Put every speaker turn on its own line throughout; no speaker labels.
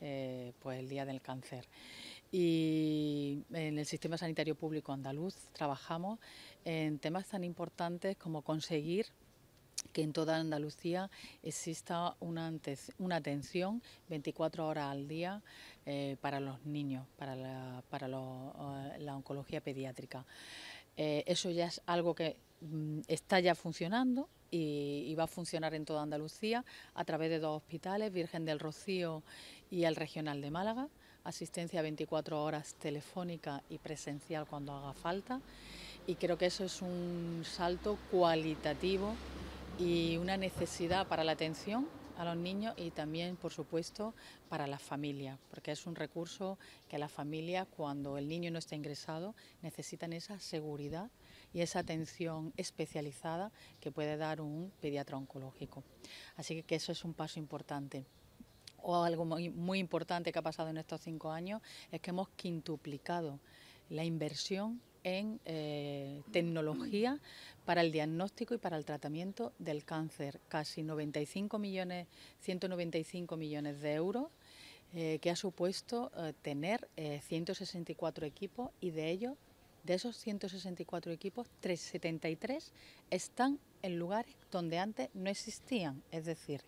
Eh, pues el Día del Cáncer. Y en el Sistema Sanitario Público Andaluz trabajamos en temas tan importantes como conseguir que en toda Andalucía exista una, atención 24 horas al día eh, para los niños, para, la eh, oncología pediátrica. Eh, eso ya es algo que mm, está ya funcionando y, y, va a funcionar en toda Andalucía a través de dos hospitales, Virgen del Rocío y el Regional de Málaga, asistencia 24 horas telefónica y presencial cuando haga falta. Y creo que eso es un salto cualitativo y una necesidad para la atención a los niños y también, por supuesto, para las familias, porque es un recurso que las familias, cuando el niño no está ingresado, necesitan esa seguridad y esa atención especializada que puede dar un pediatra oncológico. Así que eso es un paso importante o algo muy, muy, importante que ha pasado en estos cinco años es que hemos quintuplicado la inversión en eh, tecnología para el diagnóstico y para el tratamiento del cáncer. Casi 95 millones, 195 millones de euros eh, que ha supuesto eh, tener 164 equipos y de ellos, de esos 164 equipos, 373 están en lugares donde antes no existían, es decir,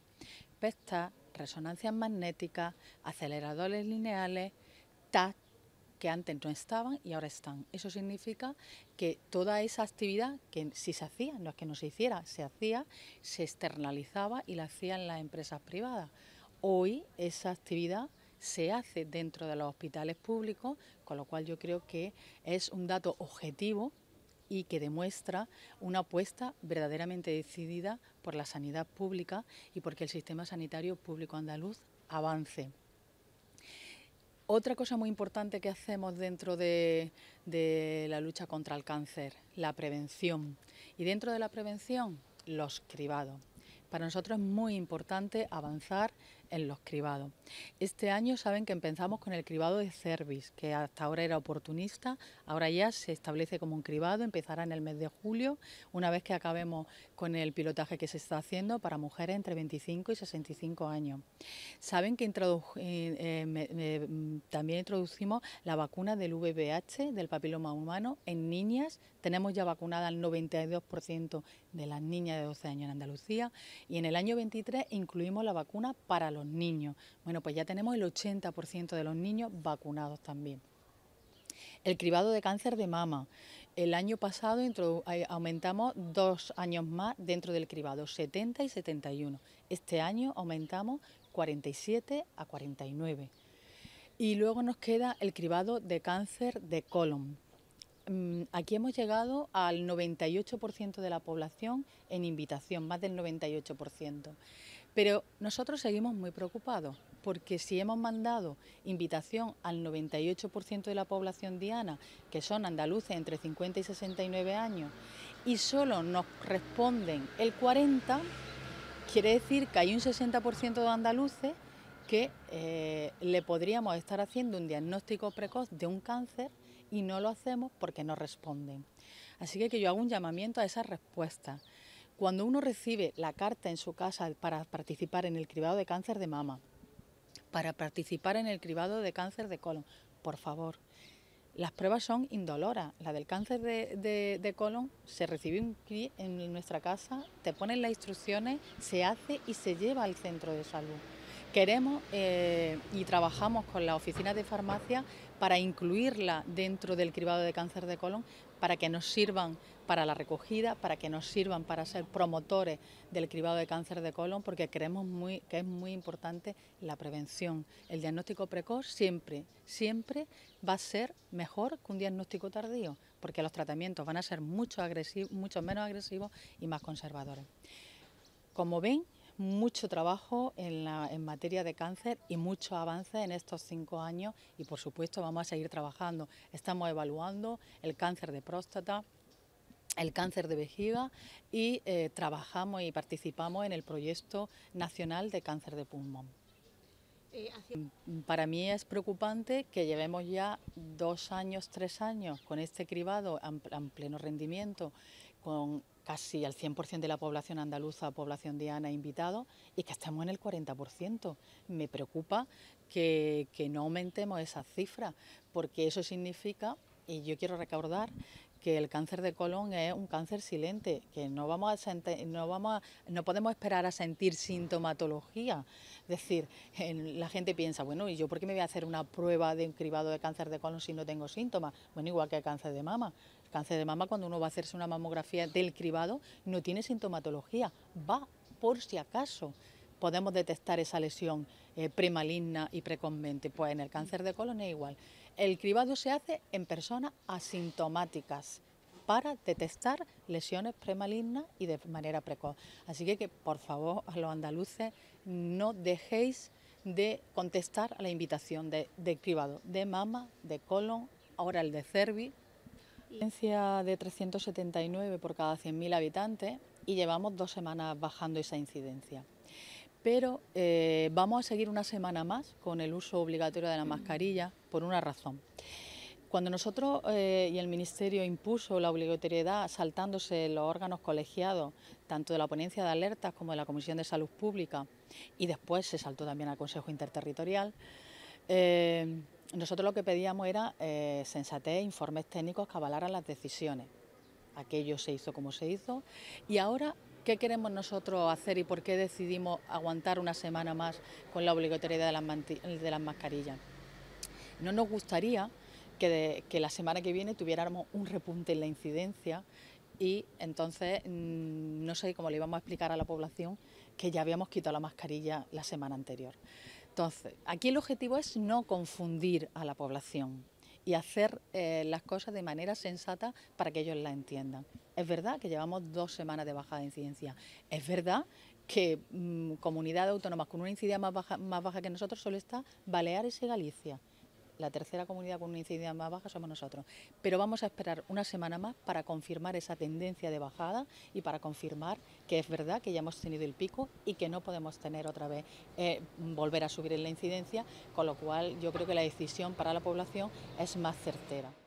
PESTA, resonancias magnéticas, aceleradores lineales, que antes no estaban y ahora están. Eso significa que toda esa actividad que si se hacía, no es que no se hiciera, se hacía, se externalizaba y la hacían las empresas privadas. Hoy esa actividad se hace dentro de los hospitales públicos, con lo cual yo creo que es un dato objetivo y que demuestra una apuesta verdaderamente decidida por la sanidad pública y porque el sistema sanitario público andaluz avance. Otra cosa muy importante que hacemos dentro de, la lucha contra el cáncer, la prevención. Y dentro de la prevención, los cribados. Para nosotros es muy importante avanzar en los cribados. Este año saben que empezamos con el cribado de Cervis, que hasta ahora era oportunista, ahora ya se establece como un cribado, empezará en el mes de julio, una vez que acabemos con el pilotaje que se está haciendo para mujeres entre 25 y 65 años. Saben que eh, eh, también introducimos la vacuna del VBH, del papiloma humano, en niñas, tenemos ya vacunada al 92% de las niñas de 12 años en Andalucía y en el año 23 incluimos la vacuna para los niños. Bueno, pues ya tenemos el 80% de los niños vacunados también. El cribado de cáncer de mama. El año pasado eh, aumentamos dos años más dentro del cribado, 70 y 71. Este año aumentamos 47 a 49. Y luego nos queda el cribado de cáncer de colon. Mm, aquí hemos llegado al 98% de la población en invitación, más del 98%. Pero nosotros seguimos muy preocupados porque si hemos mandado invitación al 98% de la población diana, que son andaluces entre 50 y 69 años, y solo nos responden el 40%, quiere decir que hay un 60% de andaluces que eh, le podríamos estar haciendo un diagnóstico precoz de un cáncer y no lo hacemos porque no responden. Así que, yo hago un llamamiento a esa respuesta. Cuando uno recibe la carta en su casa para participar en el cribado de cáncer de mama, para participar en el cribado de cáncer de colon, por favor, las pruebas son indoloras. La del cáncer de, colon se recibe en nuestra casa, te ponen las instrucciones, se hace y se lleva al centro de salud. Queremos eh, y trabajamos con las oficinas de farmacia para incluirla dentro del cribado de cáncer de colon, para que nos sirvan para la recogida, para que nos sirvan para ser promotores del cribado de cáncer de colon, porque creemos muy, que es muy importante la prevención. El diagnóstico precoz siempre, siempre va a ser mejor que un diagnóstico tardío, porque los tratamientos van a ser mucho, mucho menos agresivos y más conservadores. Como ven, mucho trabajo en, materia de cáncer y mucho avance en estos cinco años y por supuesto vamos a seguir trabajando. Estamos evaluando el cáncer de próstata, el cáncer de vejiga y eh, trabajamos y participamos en el proyecto nacional de cáncer de pulmón. Eh, Para mí es preocupante que llevemos ya dos años, tres años con este cribado ...en pleno rendimiento, con casi al 100% de la población andaluza, población diana, invitado, y que estamos en el 40%. Me preocupa que, que no aumentemos esa cifra, porque eso significa, y yo quiero recordar, que el cáncer de colon es un cáncer silente, que no vamos a no vamos no podemos esperar a sentir sintomatología. Es decir, la gente piensa, bueno, ¿y yo por qué me voy a hacer una prueba de un cribado de cáncer de colon si no tengo síntomas? Bueno, igual que el cáncer de mama. El cáncer de mama cuando uno va a hacerse una mamografía del cribado no tiene sintomatología, va por si acaso podemos detectar esa lesión eh, premaligna y precozmente. Pues en el cáncer de colon es igual. El cribado se hace en personas asintomáticas para detectar lesiones premalignas y de manera precoz. Así que, por favor a los andaluces no dejéis de contestar a la invitación de, de cribado de mama, de colon, ahora el de cervi. Incidencia de 379 por cada 100.000 habitantes y llevamos dos semanas bajando esa incidencia pero eh, vamos a seguir una semana más con el uso obligatorio de la mascarilla por una razón. Cuando nosotros eh, y el Ministerio impuso la obligatoriedad saltándose los órganos colegiados, tanto de la ponencia de alertas como de la Comisión de Salud Pública, y después se saltó también al Consejo Interterritorial, eh, nosotros lo que pedíamos era sensatez, informes técnicos que avalaran las decisiones. Aquello se hizo como se hizo y ahora ¿Qué queremos nosotros hacer y por qué decidimos aguantar una semana más con la obligatoriedad de las, mascarillas? No nos gustaría que, que la semana que viene tuviéramos un repunte en la incidencia y entonces mm, no sé cómo le íbamos a explicar a la población que ya habíamos quitado la mascarilla la semana anterior. Entonces, aquí el objetivo es no confundir a la población y hacer eh, las cosas de manera sensata para que ellos la entiendan. Es verdad que llevamos dos semanas de bajada de incidencia. Es verdad que mm, ...comunidad autónoma con una incidencia más baja, más baja que nosotros solo está Baleares y Galicia la tercera comunidad con una incidencia más baja somos nosotros. Pero vamos a esperar una semana más para confirmar esa tendencia de bajada y para confirmar que es verdad que ya hemos tenido el pico y que no podemos tener otra vez, eh, volver a subir en la incidencia, con lo cual yo creo que la decisión para la población es más certera.